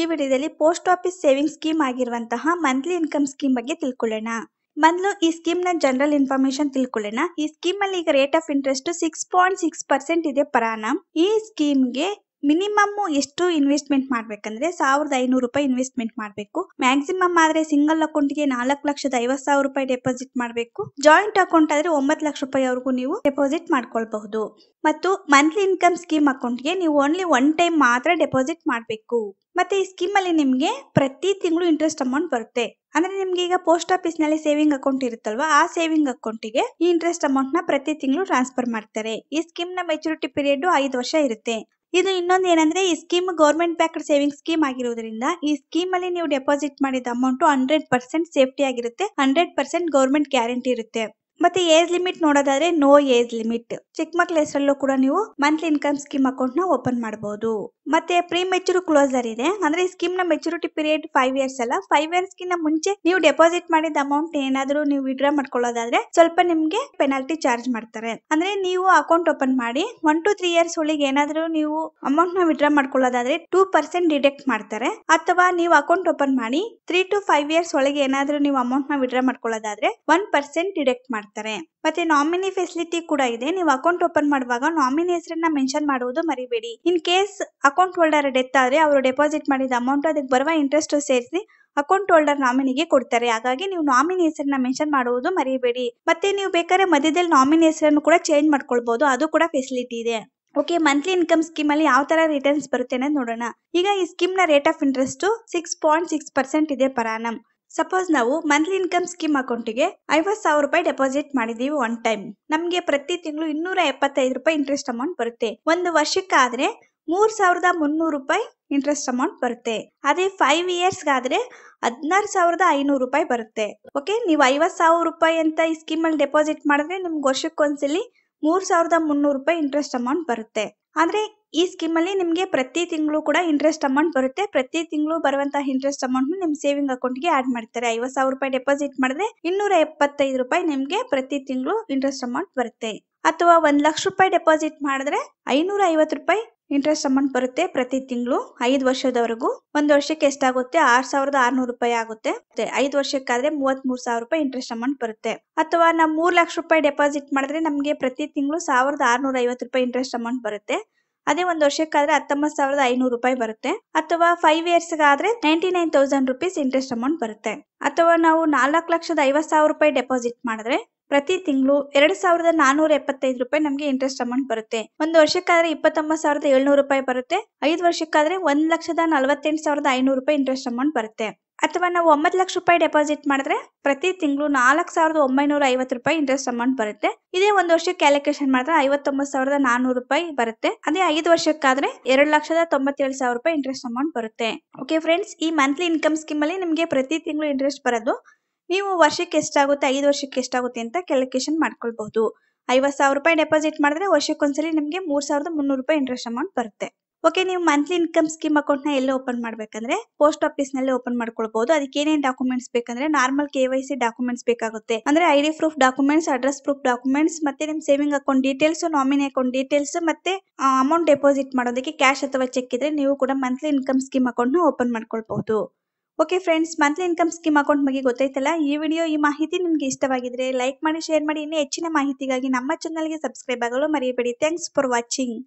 ಈ ವಿಡಿಯೋದಲ್ಲಿ post office saving scheme ಆಗಿರುವಂತಹ ಮಂತ್ಲಿ ಇನ್ಕಮ್ ಸ್ಕೀಮ್ ಬಗ್ಗೆ ತಿಳ್ಕೊಳ್ಳೋಣ ಮೊದಲು ಈ ಸ್ಕೀಮ್ ನ ಜನರಲ್ ಇನ್ಫಾರ್ಮೇಶನ್ ತಿಳ್ಕೊಳ್ಳೋಣ ಈ ಸ್ಕೀಮ್ ಅಲ್ಲಿ ಈಗ rate of interest six point six percent ಇದೆ ಪರಾನಮ್ ಈ ಸ್ಕೀಮ್ಗೆ ಮಿನಿಮಮ್ ಎಷ್ಟು ಇನ್ವೆಸ್ಟ್ಮೆಂಟ್ ಮಾಡ್ಬೇಕಂದ್ರೆ ಸಾವಿರದ ಐನೂರು ರೂಪಾಯಿ ಇನ್ವೆಸ್ಟ್ಮೆಂಟ್ ಮಾಡ್ಬೇಕು ಮ್ಯಾಕ್ಸಿಮಮ್ ಆದ್ರೆ ಸಿಂಗಲ್ ಅಕೌಂಟ್ಗೆ ನಾಲ್ಕು ಲಕ್ಷದ ಐವತ್ ಸಾವಿರ ರೂಪಾಯಿ ಡೆಪಾಸಿಟ್ ಮಾಡಬೇಕು ಜಾಯಿಂಟ್ ಅಕೌಂಟ್ ಆದ್ರೆ ಒಂಬತ್ತು ಲಕ್ಷ ರೂಪಾಯಿ ರೂಪಾಯಿವರೆಗೂ ನೀವು ಡೆಪಾಸಿಟ್ ಮಾಡ್ಕೊಳ್ಬಹುದು ಮತ್ತು ಮಂತ್ಲಿ ಇನ್ಕಮ್ ಸ್ಕೀಮ್ ಅಕೌಂಟ್ಗೆ ನೀವು ಓನ್ಲಿ ಒನ್ ಟೈಮ್ ಮಾತ್ರ ಡೆಪಾಸಿಟ್ ಮಾಡಬೇಕು ಮತ್ತೆ ಈ ಸ್ಕೀಮ್ ಅಲ್ಲಿ ನಿಮಗೆ ಪ್ರತಿ ತಿಂಗಳು ಇಂಟ್ರೆಸ್ಟ್ ಅಮೌಂಟ್ ಬರುತ್ತೆ ಅಂದ್ರೆ ನಿಮ್ಗೆ ಈಗ ಪೋಸ್ಟ್ ಆಫೀಸ್ ನಲ್ಲಿ ಸೇವಿಂಗ್ ಅಕೌಂಟ್ ಇರುತ್ತಲ್ವಾ ಆ ಸೇವಿಂಗ್ ಅಕೌಂಟ್ ಗೆ ಈ ಇಂಟ್ರೆಸ್ಟ್ ಅಮೌಂಟ್ ನ ಪ್ರತಿ ತಿಂಗಳು ಟ್ರಾನ್ಸ್ಫರ್ ಮಾಡ್ತಾರೆ ಈ ಸ್ಕೀಮ್ ನ ಮೆಚುರಿಟಿ ಪೀರಿಯಡ್ ಐದು ವರ್ಷ ಇರುತ್ತೆ ಇದು ಇನ್ನೊಂದು ಏನಂದ್ರೆ ಈ scheme government backed saving scheme ಆಗಿರೋದ್ರಿಂದ ಈ ಸ್ಕೀಮ್ ಅಲ್ಲಿ ನೀವು ಡೆಪಾಸಿಟ್ ಮಾಡಿದ ಅಮೌಂಟ್ ಹಂಡ್ರೆಡ್ ಪರ್ಸೆಂಟ್ ಸೇಫ್ಟಿ ಆಗಿರುತ್ತೆ ಹಂಡ್ರೆಡ್ ಪರ್ಸೆಂಟ್ ಗೌರ್ಮೆಂಟ್ ಗ್ಯಾರಂಟಿ ಇರುತ್ತೆ ಮತ್ತೆ ಏಜ್ ಲಿಮಿಟ್ ನೋಡೋದಾದ್ರೆ ನೋ ಏಜ್ ಲಿಮಿಟ್ ಚಿಕ್ಕ ಮಕ್ಕಳ ಹೆಸರಲ್ಲೂ ಕೂಡ ನೀವು ಮಂತ್ಲಿ ಇನ್ಕಮ್ ಸ್ಕೀಮ್ ಅಕೌಂಟ್ ನ ಓಪನ್ ಮಾಡಬಹುದು ಮತ್ತೆ ಪ್ರೀ ಮೆಚೂರ್ ಕ್ಲೋಸರ್ ಇದೆ ಅಂದ್ರೆ ಈ ಸ್ಕೀಮ್ ನ ಮೆಚುರಿಟಿ ಪೀರಿಯಡ್ ಫೈವ್ ಇಯರ್ಸ್ ಅಲ್ಲ ಫೈವ್ ಇಯರ್ಸ್ ಕಿನ್ನ ಮುಂಚೆ ನೀವು ಡೆಪಾಸಿಟ್ ಮಾಡಿದ ಅಮೌಂಟ್ ಏನಾದ್ರೂ ನೀವು ವಿಡ್ರಾ ಮಾಡ್ಕೊಳ್ಳೋದಾದ್ರೆ ಸ್ವಲ್ಪ ನಿಮ್ಗೆ ಪೆನಾಲ್ಟಿ ಚಾರ್ಜ್ ಮಾಡ್ತಾರೆ ಅಂದ್ರೆ ನೀವು ಅಕೌಂಟ್ ಓಪನ್ ಮಾಡಿ ಒನ್ ಟು ತ್ರೀ ಇಯರ್ಸ್ ಒಳಗೆ ಏನಾದ್ರೂ ನೀವು ಅಮೌಂಟ್ ನ ವಿಡ್ರಾ ಮಾಡ್ಕೊಳ್ಳೋದಾದ್ರೆ ಟೂ ಪರ್ಸೆಂಟ್ ಡಿಡೆಕ್ಟ್ ಮಾಡ್ತಾರೆ ಅಥವಾ ನೀವು ಅಕೌಂಟ್ ಓಪನ್ ಮಾಡಿ ತ್ರೀ ಟು ಫೈವ್ ಇಯರ್ಸ್ ಒಳಗೆ ಏನಾದ್ರೂ ನೀವು ಅಮೌಂಟ್ ನ ವಿಡ್ರಾ ಮಾಡ್ಕೊಳ್ಳೋದಾದ್ರೆ ಒನ್ ಪರ್ಸೆಂಟ್ ಡಿಡೆಕ್ಟ್ ಮಾಡ್ತಾರೆ ಮಾಡ್ತಾರೆ ಮತ್ತೆ ನಾಮಿನಿ ಫೆಸಿಲಿಟಿ ಕೂಡ ಇದೆ ನೀವು ಅಕೌಂಟ್ ಓಪನ್ ಮಾಡುವಾಗ ನಾಮಿನಿ ಹೆಸರನ್ನ ಮೆನ್ಷನ್ ಮಾಡುವುದು ಮರಿಬೇಡಿ in case account holder death ಆದ್ರೆ ಅವರು ಡೆಪಾಸಿಟ್ ಮಾಡಿದ ಅಮೌಂಟ್ ಅದಕ್ಕೆ ಬರುವ ಇಂಟ್ರೆಸ್ಟ್ ಸೇರಿಸಿ ಅಕೌಂಟ್ ಹೋಲ್ಡರ್ ನಾಮಿನಿಗೆ ಕೊಡ್ತಾರೆ ಹಾಗಾಗಿ ನೀವು ನಾಮಿನಿ ಹೆಸರನ್ನ ಮೆನ್ಷನ್ ಮಾಡುವುದು ಮರಿಬೇಡಿ ಮತ್ತೆ ನೀವು ಬೇಕಾದ್ರೆ ಮಧ್ಯದಲ್ಲಿ ನಾಮಿನಿ ಹೆಸರನ್ನು ಕೂಡ ಚೇಂಜ್ ಮಾಡ್ಕೊಳ್ಬಹುದು ಅದು ಕೂಡ ಫೆಸಿಲಿಟಿ ಇದೆ ಓಕೆ ಮಂತ್ಲಿ ಇನ್ಕಮ್ ಸ್ಕೀಮ್ ಅಲ್ಲಿ ಯಾವ ತರ ರಿಟರ್ನ್ಸ್ ಬರುತ್ತೆ ಅನ್ನೋದು ನೋಡೋಣ ಈಗ ಈ ಸ್ಕೀಮ್ ನ rate of interest six point six percent ಇದೆ ಪರಾನಮ್ ಸಪೋಸ್ ನಾವು ಮಂತ್ಲಿ ಇನ್ಕಮ್ ಸ್ಕೀಮ್ ಅಕೌಂಟಿಗೆ ಐವತ್ತು ಸಾವಿರ ರೂಪಾಯಿ ಡೆಪಾಸಿಟ್ ಮಾಡಿದೀವಿ ಒನ್ ಟೈಮ್ ನಮಗೆ ಪ್ರತಿ ತಿಂಗಳು ಇನ್ನೂರ ಎಪ್ಪತ್ತೈದು ರೂಪಾಯಿ ಇಂಟ್ರೆಸ್ಟ್ ಅಮೌಂಟ್ ಬರುತ್ತೆ ಒಂದು ವರ್ಷಕ್ಕಾದ್ರೆ ಮೂರ್ ಸಾವಿರದ ಮುನ್ನೂರು ರೂಪಾಯಿ ಇಂಟ್ರೆಸ್ಟ್ ಅಮೌಂಟ್ ಬರುತ್ತೆ ಅದೇ ಫೈವ್ ಇಯರ್ಸ್ ಆದ್ರೆ ಹದಿನಾರು ಸಾವಿರದ ಐನೂರು ರೂಪಾಯಿ ಬರುತ್ತೆ ಓಕೆ ನೀವು ಐವತ್ತು ಸಾವಿರ ರೂಪಾಯಿ ಅಂತ ಈ ಸ್ಕೀಮಲ್ಲಿ ಡೆಪಾಸಿಟ್ ಮಾಡಿದ್ರೆ ನಿಮ್ಗೆ ವರ್ಷಕ್ಕೊಂದ್ಸಲಿ ಮೂರ್ ಸಾವಿರದ ಮುನ್ನೂರು ರೂಪಾಯಿ ಇಂಟ್ರೆಸ್ಟ್ ಅಮೌಂಟ್ ಬರುತ್ತೆ ಆದ್ರೆ ಈ ಸ್ಕೀಮಲ್ಲಿ ನಿಮಗೆ ಪ್ರತಿ ತಿಂಗಳು ಕೂಡ ಇಂಟ್ರೆಸ್ಟ್ ಅಮೌಂಟ್ ಬರುತ್ತೆ ಪ್ರತಿ ತಿಂಗಳು ಬರುವಂತ ಇಂಟ್ರೆಸ್ಟ್ ಅಮೌಂಟ್ ನಿಮ್ಮ ಸೇವಿಂಗ್ ಅಕೌಂಟ್ಗೆ ಆಡ್ ಮಾಡ್ತಾರೆ ಐವತ್ತು ಸಾವಿರ ರೂಪಾಯಿ ಡೆಪಾಸಿಟ್ ಮಾಡಿದ್ರೆ ಇನ್ನೂರ ಎಪ್ಪತ್ತೈದು ರೂಪಾಯಿ ನಿಮಗೆ ಪ್ರತಿ ತಿಂಗಳು ಇಂಟ್ರೆಸ್ಟ್ ಅಮೌಂಟ್ ಬರುತ್ತೆ ಅಥವಾ ಒಂದ್ ಲಕ್ಷ ರೂಪಾಯಿ ಡೆಪಾಸಿಟ್ ಮಾಡಿದ್ರೆ ಐನೂರ ಐವತ್ತು ರೂಪಾಯಿ ಇಂಟ್ರೆಸ್ಟ್ ಅಮೌಂಟ್ ಬರುತ್ತೆ ಪ್ರತಿ ತಿಂಗಳು ಐದು ವರ್ಷದವರೆಗೂ ಒಂದ್ ವರ್ಷಕ್ಕೆ ಎಷ್ಟಾಗುತ್ತೆ ಆರ್ ಸಾವಿರದ ಆರ್ನೂರು ರೂಪಾಯಿ ಆಗುತ್ತೆ ಐದು ವರ್ಷಕ್ಕಾದ್ರೆ ಮೂವತ್ತ್ ಮೂರ್ ಸಾವಿರ ರೂಪಾಯಿ ಇಂಟ್ರೆಸ್ಟ್ ಅಮೌಂಟ್ ಬರುತ್ತೆ ಅಥವಾ ನಾವು ಮೂರ್ ಲಕ್ಷ ರೂಪಾಯಿ ಡೆಪಾಸಿಟ್ ಮಾಡಿದ್ರೆ ನಮಗೆ ಪ್ರತಿ ತಿಂಗಳು ಸಾವಿರದ ಆರ್ನೂರ ಐವತ್ತು ರೂಪಾಯಿ ಇಂಟ್ರೆಸ್ಟ್ ಅಮೌಂಟ್ ಬರುತ್ತೆ ಅದೇ ಒಂದು ವರ್ಷಕ್ಕಾದ್ರೆ ಹತ್ತೊಂಬತ್ತು ಸಾವಿರದ ಐನೂರು ರೂಪಾಯಿ ಬರುತ್ತೆ ಅಥವಾ ಫೈವ್ ಇಯರ್ಸ್ ಆದ್ರೆ ninety nine thousand rupees interest amount ಬರುತ್ತೆ ಅಥವಾ ನಾವು ನಾಲ್ಕು ಲಕ್ಷದ ಐವತ್ತು ಸಾವಿರ ರೂಪಾಯಿ ಡೆಪಾಸಿಟ್ ಮಾಡಿದ್ರೆ ಪ್ರತಿ ತಿಂಗಳು ಎರಡು ಸಾವಿರದ ನಾನೂರ ಎಪ್ಪತ್ತೈದು ರೂಪಾಯಿ ನಮಗೆ ಇಂಟ್ರೆಸ್ಟ್ ಅಮೌಂಟ್ ಬರುತ್ತೆ ಒಂದು ವರ್ಷಕ್ಕಾದ್ರೆ ಇಪ್ಪತ್ತೊಂಬತ್ತು ಸಾವಿರದ ಏಳ್ನೂರು ರೂಪಾಯಿ ಬರುತ್ತೆ ಐದು ವರ್ಷಕ್ಕಾದ್ರೆ ಒಂದ್ ಲಕ್ಷದ ನಲವತ್ತೆಂಟು ಸಾವಿರದ ಐನೂರು ರೂಪಾಯಿ ಇಂಟ್ರೆಸ್ಟ್ ಅಮೌಂಟ್ ಬರುತ್ತೆ ಅಥವಾ ನಾವು ಒಂಬತ್ತು ಲಕ್ಷ ರೂಪಾಯಿ ಡೆಪಾಸಿಟ್ ಮಾಡಿದ್ರೆ ಪ್ರತಿ ತಿಂಗಳು ನಾಲ್ಕು ಸಾವಿರದ ಒಂಬೈನೂರ ಐವತ್ತು ರೂಪಾಯಿ ಇಂಟ್ರೆಸ್ಟ್ ಅಮೌಂಟ್ ಬರುತ್ತೆ ಇದೇ ಒಂದು ವರ್ಷಕ್ಕೆ ಕ್ಯಾಲ್ಕುಲೇಷನ್ ಮಾಡಿದ್ರೆ ಐವತ್ತೊಂಬತ್ತು ಸಾವಿರದ ನಾನೂರು ರೂಪಾಯಿ ಬರುತ್ತೆ ಅದೇ ಐದು ವರ್ಷಕ್ಕಾದ್ರೆ ಎರಡು ಲಕ್ಷದ ತೊಂಬತ್ತೇಳು ಸಾವಿರ ರೂಪಾಯಿ ಇಂಟ್ರೆಸ್ಟ್ ಅಮೌಂಟ್ ಬರುತ್ತೆ ಓಕೆ ಫ್ರೆಂಡ್ಸ್ ಈ ಮಂತ್ಲಿ ಇನ್ಕಮ್ ಸ್ಕೀಮ್ ಅಲ್ಲಿ ನಿಮಗೆ ಪ್ರತಿ ತಿಂಗಳು ಇಂಟ್ರೆಸ್ಟ್ ಬರೋದು ನೀವು ವರ್ಷಕ್ಕೆ ಎಷ್ಟಾಗುತ್ತೆ ಐದು ವರ್ಷಕ್ಕೆ ಎಷ್ಟಾಗುತ್ತೆ ಅಂತ ಕ್ಯಾಲ್ಕುಲೇಷನ್ ಮಾಡ್ಕೊಳ್ಬಹುದು ಐವತ್ ಸಾವಿರ ರೂಪಾಯಿ ಡೆಪಾಸಿಟ್ ಮಾಡಿದ್ರೆ ವರ್ಷಕ್ಕೊಂದ್ಸಲಿ ನಿಮಗೆ ಮೂರ್ ಸಾವಿರದ ಮುನ್ನೂರು ರೂಪಾಯಿ ಇಂಟ್ರೆಸ್ಟ್ ಅಮೌಂಟ್ ಬರುತ್ತೆ ಓಕೆ ನೀವು ಮಂತ್ಲಿ ಇನ್ಕಮ್ ಸ್ಕೀಮ್ ಅಕೌಂಟ್ ನ ಎಲ್ಲ ಓಪನ್ ಮಾಡಬೇಕಂದ್ರೆ ಪೋಸ್ಟ್ ನಲ್ಲಿ ಓಪನ್ ಮಾಡ್ಕೊಳ್ಬಹುದು ಅದಕ್ಕೆ ಏನೇನು ಡಾಕ್ಯುಮೆಂಟ್ಸ್ ಬೇಕಂದ್ರೆ normal K Y C documents ಬೇಕಾಗುತ್ತೆ ಅಂದ್ರೆ ID proof documents address proof documents ಮತ್ತೆ ನಿಮ್ saving account details nominee account details ಮತ್ತೆ ಅಮೌಂಟ್ ಡೆಪಾಸಿಟ್ ಮಾಡೋದಕ್ಕೆ ಕ್ಯಾಶ್ ಅಥವಾ ಚೆಕ್ ಇದ್ರೆ ನೀವು ಕೂಡ ಮಂತ್ಲಿ ಇನ್ಕಮ್ ಸ್ಕೀಮ್ ಅಕೌಂಟ್ ನ ಓಪನ್ ಮಾಡ್ಕೊಳ್ಬಹುದು okay friends monthly income scheme account ಬಗ್ಗೆ ಗೊತ್ತಾಯ್ತಲ್ಲ ಈ ವಿಡಿಯೋ ಈ ಮಾಹಿತಿ ನಿಮಗೆ ಇಷ್ಟವಾಗಿದ್ರೆ ಲೈಕ್ ಮಾಡಿ ಶೇರ್ ಮಾಡಿ ಇನ್ನೂ ಹೆಚ್ಚಿನ ಮಾಹಿತಿಗಾಗಿ ನಮ್ಮ ಚಾನಲ್ಗೆ ಸಬ್ಸ್ಕ್ರೈಬ್ ಆಗಲು ಮರೆಯಬೇಡಿ ಥ್ಯಾಂಕ್ಸ್ ಫಾರ್ ವಾಚಿಂಗ್